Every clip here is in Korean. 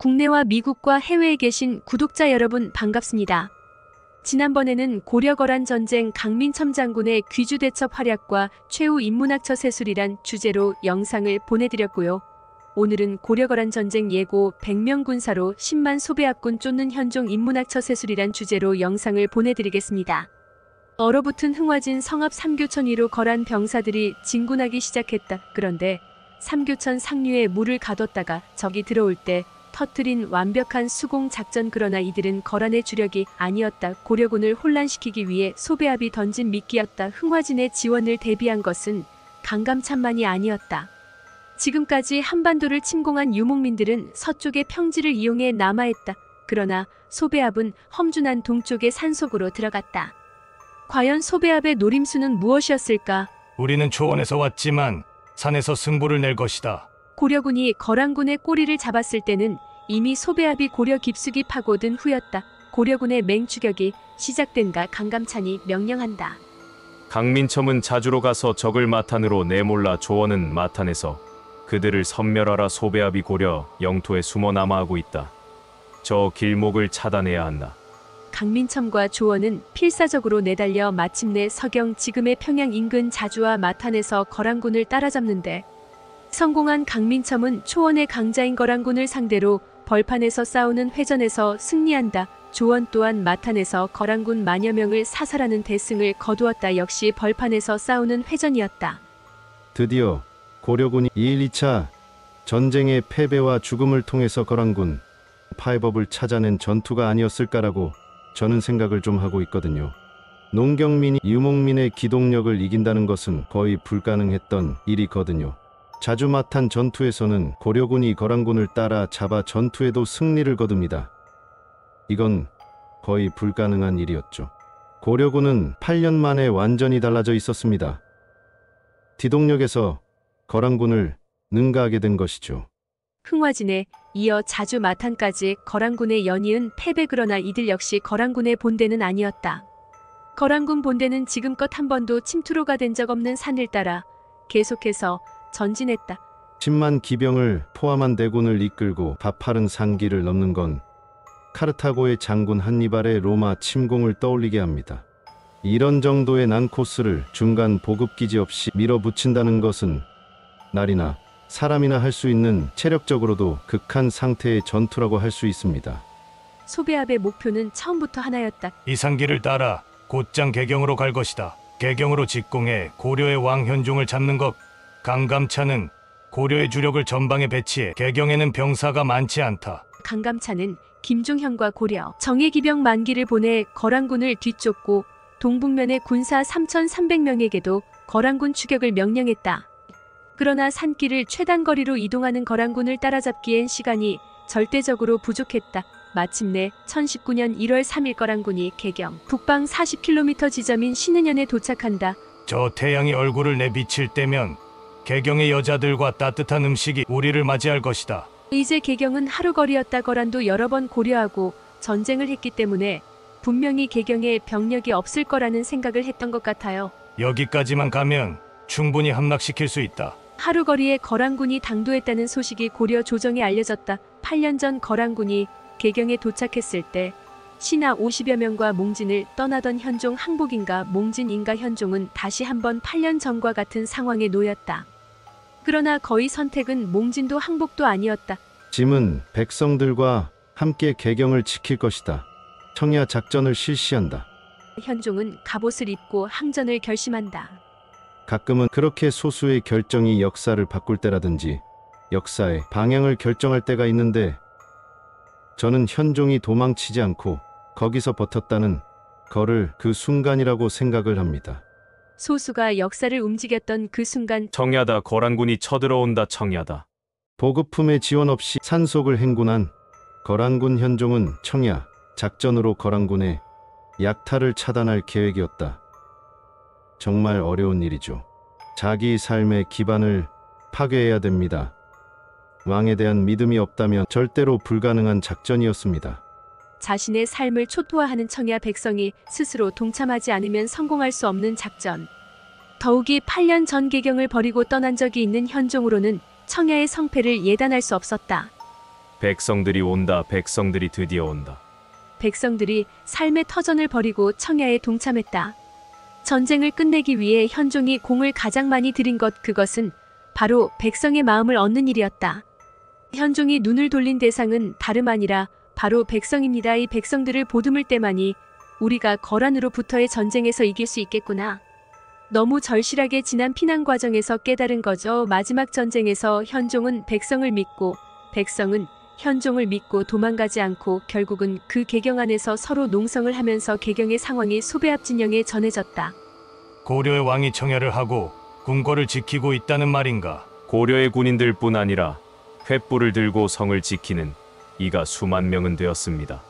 국내와 미국과 해외에 계신 구독자 여러분 반갑습니다. 지난번에는 고려거란 전쟁 강민첨 장군의 귀주대첩 활약과 최후 인문학처 세술이란 주제로 영상을 보내드렸고요. 오늘은 고려거란 전쟁 예고 100명 군사로 10만 소배합군 쫓는 현종 인문학처 세술이란 주제로 영상을 보내드리겠습니다. 얼어붙은 흥화진 성합 삼교천 위로 거란 병사들이 진군하기 시작했다. 그런데 삼교천 상류에 물을 가뒀다가 적이 들어올 때 터트린 완벽한 수공 작전 그러나 이들은 거란의 주력이 아니었다. 고려군을 혼란시키기 위해 소배압이 던진 미끼였다. 흥화진의 지원을 대비한 것은 강감찬만이 아니었다. 지금까지 한반도를 침공한 유목민들은 서쪽의 평지를 이용해 남아했다 그러나 소배압은 험준한 동쪽의 산속으로 들어갔다. 과연 소배압의 노림수는 무엇이었을까? 우리는 초원에서 왔지만 산에서 승부를 낼 것이다. 고려군이 거란군의 꼬리를 잡았을 때는 이미 소배합이 고려 깊숙이 파고든 후였다. 고려군의 맹추격이 시작된가 강감찬이 명령한다. 강민첨은 자주로 가서 적을 마탄으로 내몰라 조원은 마탄에서 그들을 섬멸하라 소배합이 고려 영토에 숨어 남아하고 있다. 저 길목을 차단해야 한다. 강민첨과 조원은 필사적으로 내달려 마침내 서경 지금의 평양 인근 자주와 마탄에서 거란군을 따라잡는데 성공한 강민첨은 초원의 강자인 거란군을 상대로 벌판에서 싸우는 회전에서 승리한다. 조원 또한 마탄에서 거란군 만여 명을 사살하는 대승을 거두었다. 역시 벌판에서 싸우는 회전이었다. 드디어 고려군이 2 1, 2차 전쟁의 패배와 죽음을 통해서 거란군 파이법을 찾아낸 전투가 아니었을까라고 저는 생각을 좀 하고 있거든요. 농경민이 유목민의 기동력을 이긴다는 것은 거의 불가능했던 일이거든요. 자주마탄 전투에서는 고려군이 거란군을 따라 잡아 전투에도 승리를 거둡니다. 이건 거의 불가능한 일이었죠. 고려군은 8년 만에 완전히 달라져 있었습니다. 디동력에서 거란군을 능가하게 된 것이죠. 흥화진에 이어 자주마탄까지 거란군의 연이은 패배 그러나 이들 역시 거란군의 본대는 아니었다. 거란군 본대는 지금껏 한 번도 침투로가 된 적 없는 산을 따라 계속해서 전진했다. 10만 기병을 포함한 대군을 이끌고 바파른 산기를 넘는 건 카르타고의 장군 한니발의 로마 침공을 떠올리게 합니다. 이런 정도의 난코스를 중간 보급기지 없이 밀어붙인다는 것은 날이나 사람이나 할 수 있는 체력적으로도 극한 상태의 전투라고 할 수 있습니다. 소비압의 목표는 처음부터 하나였다. 이상기를 따라 곧장 개경으로 갈 것이다. 개경으로 직공해 고려의 왕현종을 잡는 것 강감찬은 고려의 주력을 전방에 배치해 개경에는 병사가 많지 않다. 강감찬은 김종현과 고려, 정예기병 만기를 보내 거란군을 뒤쫓고 동북면의 군사 3,300명에게도 거란군 추격을 명령했다. 그러나 산길을 최단거리로 이동하는 거란군을 따라잡기엔 시간이 절대적으로 부족했다. 마침내 1019년 1월 3일 거란군이 개경 북방 40km 지점인 신은현에 도착한다. 저 태양이 얼굴을 내비칠 때면 개경의 여자들과 따뜻한 음식이 우리를 맞이할 것이다. 이제 개경은 하루거리였다거란도 여러 번 고려하고 전쟁을 했기 때문에 분명히 개경에 병력이 없을 거라는 생각을 했던 것 같아요. 여기까지만 가면 충분히 함락시킬 수 있다. 하루거리에 거란군이 당도했다는 소식이 고려 조정에 알려졌다. 8년 전 거란군이 개경에 도착했을 때 신하 50여 명과 몽진을 떠나던 현종 항복인가 몽진인가 현종은 다시 한번 8년 전과 같은 상황에 놓였다. 그러나 거의 선택은 몽진도 항복도 아니었다. 짐은 백성들과 함께 개경을 지킬 것이다. 청야 작전을 실시한다. 현종은 갑옷을 입고 항전을 결심한다. 가끔은 그렇게 소수의 결정이 역사를 바꿀 때라든지 역사의 방향을 결정할 때가 있는데 저는 현종이 도망치지 않고 거기서 버텼다는 거를 그 순간이라고 생각을 합니다. 소수가 역사를 움직였던 그 순간 청야다 거란군이 쳐들어온다 청야다. 보급품의 지원 없이 산속을 행군한 거란군 현종은 청야 작전으로 거란군의 약탈을 차단할 계획이었다. 정말 어려운 일이죠. 자기 삶의 기반을 파괴해야 됩니다. 왕에 대한 믿음이 없다면 절대로 불가능한 작전이었습니다. 자신의 삶을 초토화하는 청야 백성이 스스로 동참하지 않으면 성공할 수 없는 작전. 더욱이 8년 전 개경을 버리고 떠난 적이 있는 현종으로는 청야의 성패를 예단할 수 없었다. 백성들이 온다. 백성들이 드디어 온다. 백성들이 삶의 터전을 버리고 청야에 동참했다. 전쟁을 끝내기 위해 현종이 공을 가장 많이 들인 것 그것은 바로 백성의 마음을 얻는 일이었다. 현종이 눈을 돌린 대상은 다름 아니라 바로 백성입니다. 이 백성들을 보듬을 때만이 우리가 거란으로부터의 전쟁에서 이길 수 있겠구나. 너무 절실하게 지난 피난 과정에서 깨달은 거죠. 마지막 전쟁에서 현종은 백성을 믿고 백성은 현종을 믿고 도망가지 않고 결국은 그 개경 안에서 서로 농성을 하면서 개경의 상황이 소배합 진영에 전해졌다. 고려의 왕이 청야를 하고 궁궐을 지키고 있다는 말인가? 고려의 군인들뿐 아니라 횃불을 들고 성을 지키는 이가 수만 명은 되었습니다.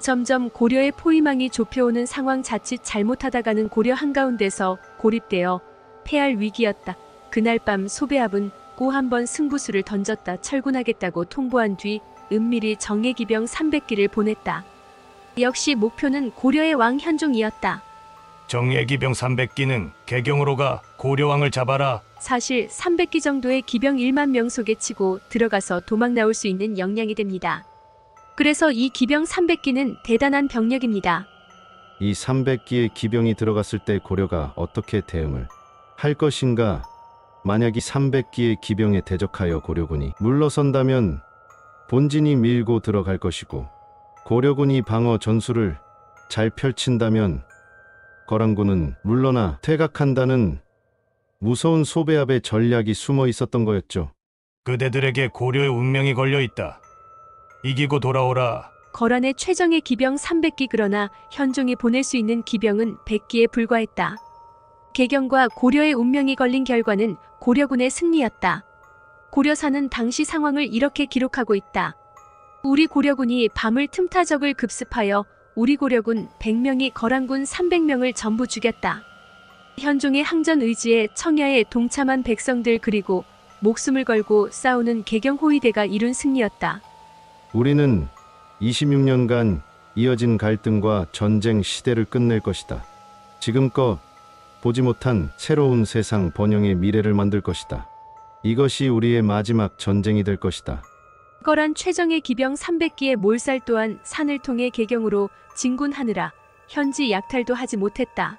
점점 고려의 포위망이 좁혀오는 상황 자칫 잘못하다가는 고려 한가운데서 고립되어 패할 위기였다. 그날 밤 소배합은 고한번 승부수를 던졌다 철군하겠다고 통보한 뒤 은밀히 정예기병 300기를 보냈다. 역시 목표는 고려의 왕 현종이었다. 정예기병 300기는 개경으로 가 고려왕을 잡아라. 사실 300기 정도의 기병 1만 명 속에 치고 들어가서 도망 나올 수 있는 역량이 됩니다. 그래서 이 기병 300기는 대단한 병력입니다. 이 300기의 기병이 들어갔을 때 고려가 어떻게 대응을 할 것인가? 만약 이 300기의 기병에 대적하여 고려군이 물러선다면 본진이 밀고 들어갈 것이고 고려군이 방어 전술을 잘 펼친다면 거란군은 물러나 퇴각한다는 무서운 소배압의 전략이 숨어 있었던 거였죠. 그대들에게 고려의 운명이 걸려 있다. 이기고 돌아오라. 거란의 최정의 기병 300기 그러나 현종이 보낼 수 있는 기병은 100기에 불과했다. 개경과 고려의 운명이 걸린 결과는 고려군의 승리였다. 고려사는 당시 상황을 이렇게 기록하고 있다. 우리 고려군이 밤을 틈타적을 급습하여 우리 고려군 100명이 거란군 300명을 전부 죽였다. 현종의 항전 의지에 청야에 동참한 백성들 그리고 목숨을 걸고 싸우는 개경호위대가 이룬 승리였다. 우리는 26년간 이어진 갈등과 전쟁 시대를 끝낼 것이다. 지금껏 보지 못한 새로운 세상 번영의 미래를 만들 것이다. 이것이 우리의 마지막 전쟁이 될 것이다. 거란 최정의 기병 300기의 몰살 또한 산을 통해 개경으로 진군하느라 현지 약탈도 하지 못했다.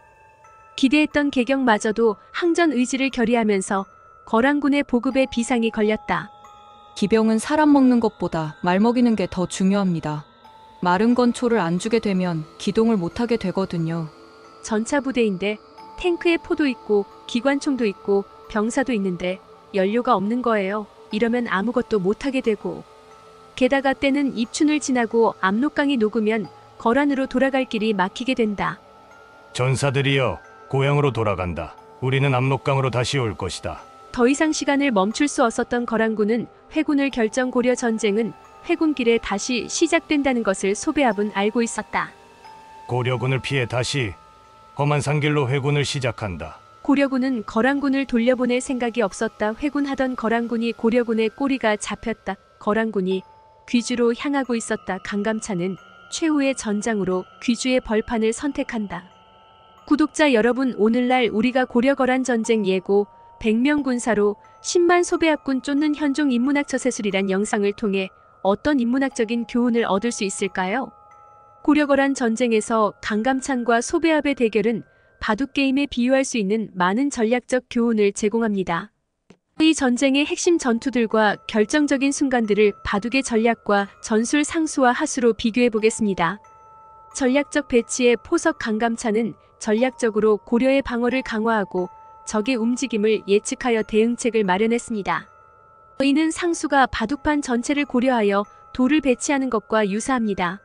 기대했던 개경마저도 항전 의지를 결의하면서 거란군의 보급에 비상이 걸렸다. 기병은 사람 먹는 것보다 말 먹이는 게 더 중요합니다. 마른 건초를 안 주게 되면 기동을 못하게 되거든요. 전차 부대인데 탱크에 포도 있고 기관총도 있고 병사도 있는데 연료가 없는 거예요. 이러면 아무것도 못하게 되고 게다가 때는 입춘을 지나고 압록강이 녹으면 거란으로 돌아갈 길이 막히게 된다. 전사들이여, 고향으로 돌아간다. 우리는 압록강으로 다시 올 것이다. 더 이상 시간을 멈출 수 없었던 거란군은 회군을 결정 고려 전쟁은 회군길에 다시 시작된다는 것을 소배압은 알고 있었다. 고려군을 피해 다시 험한 산길로 회군을 시작한다. 고려군은 거란군을 돌려보낼 생각이 없었다. 회군하던 거란군이 고려군의 꼬리가 잡혔다. 거란군이 귀주로 향하고 있었다. 강감찬은 최후의 전장으로 귀주의 벌판을 선택한다. 구독자 여러분 오늘날 우리가 고려거란 전쟁 예고 100명 군사로 10만 소배합군 쫓는 현종 인문학처세술이란 영상을 통해 어떤 인문학적인 교훈을 얻을 수 있을까요? 고려거란 전쟁에서 강감찬과 소배합의 대결은 바둑게임에 비유할 수 있는 많은 전략적 교훈을 제공합니다. 이 전쟁의 핵심 전투들과 결정적인 순간들을 바둑의 전략과 전술 상수와 하수로 비교해 보겠습니다. 전략적 배치의 포석 강감찬은 전략적으로 고려의 방어를 강화하고 적의 움직임을 예측하여 대응책을 마련했습니다. 이는 상수가 바둑판 전체를 고려하여 돌을 배치하는 것과 유사합니다.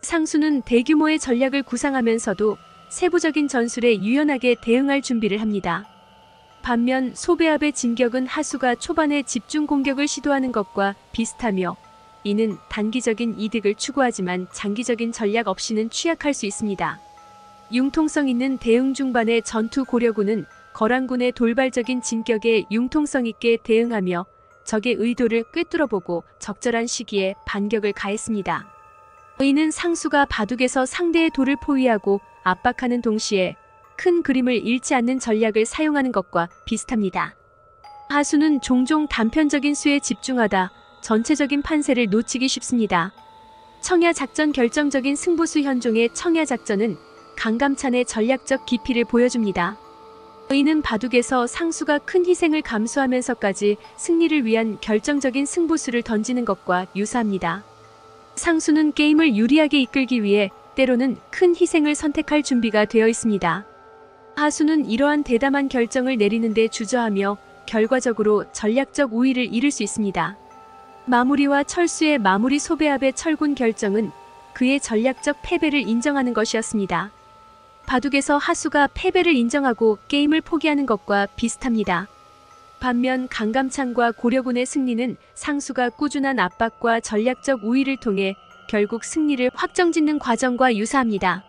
상수는 대규모의 전략을 구상하면서도 세부적인 전술에 유연하게 대응할 준비를 합니다. 반면 소배합의 진격은 하수가 초반에 집중 공격을 시도하는 것과 비슷하며 이는 단기적인 이득을 추구하지만 장기적인 전략 없이는 취약할 수 있습니다. 융통성 있는 대응 중반의 전투 고려군은 거란군의 돌발적인 진격에 융통성 있게 대응하며 적의 의도를 꿰뚫어보고 적절한 시기에 반격을 가했습니다. 의는 상수가 바둑에서 상대의 돌을 포위하고 압박하는 동시에 큰 그림을 잃지 않는 전략을 사용하는 것과 비슷합니다. 하수는 종종 단편적인 수에 집중하다 전체적인 판세를 놓치기 쉽습니다. 청야 작전 결정적인 승부수 현종의 청야 작전은 강감찬의 전략적 깊이를 보여줍니다. 저희는 바둑에서 상수가 큰 희생을 감수하면서까지 승리를 위한 결정적인 승부수를 던지는 것과 유사합니다. 상수는 게임을 유리하게 이끌기 위해 때로는 큰 희생을 선택할 준비가 되어 있습니다. 하수는 이러한 대담한 결정을 내리는데 주저하며 결과적으로 전략적 우위를 잃을 수 있습니다. 마무리와 철수의 마무리 소배합의 철군 결정은 그의 전략적 패배를 인정하는 것이었습니다. 바둑에서 하수가 패배를 인정하고 게임을 포기하는 것과 비슷합니다. 반면 강감찬과 고려군의 승리는 상수가 꾸준한 압박과 전략적 우위를 통해 결국 승리를 확정짓는 과정과 유사합니다.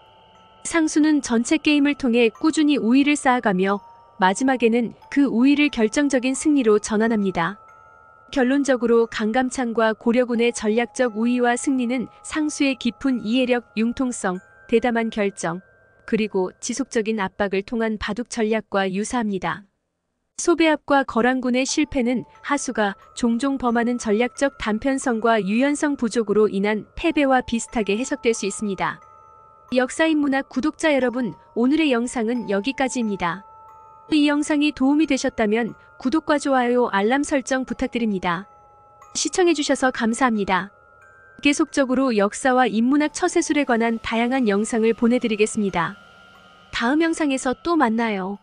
상수는 전체 게임을 통해 꾸준히 우위를 쌓아가며 마지막에는 그 우위를 결정적인 승리로 전환합니다. 결론적으로 강감찬과 고려군의 전략적 우위와 승리는 상수의 깊은 이해력, 융통성, 대담한 결정, 그리고 지속적인 압박을 통한 바둑 전략과 유사합니다. 소배압과 거란군의 실패는 하수가 종종 범하는 전략적 단편성과 유연성 부족으로 인한 패배와 비슷하게 해석될 수 있습니다. 역사인 문학 구독자 여러분, 오늘의 영상은 여기까지입니다. 이 영상이 도움이 되셨다면 구독과 좋아요, 알람 설정 부탁드립니다. 시청해주셔서 감사합니다. 계속적으로 역사와 인문학 처세술에 관한 다양한 영상을 보내드리겠습니다. 다음 영상에서 또 만나요.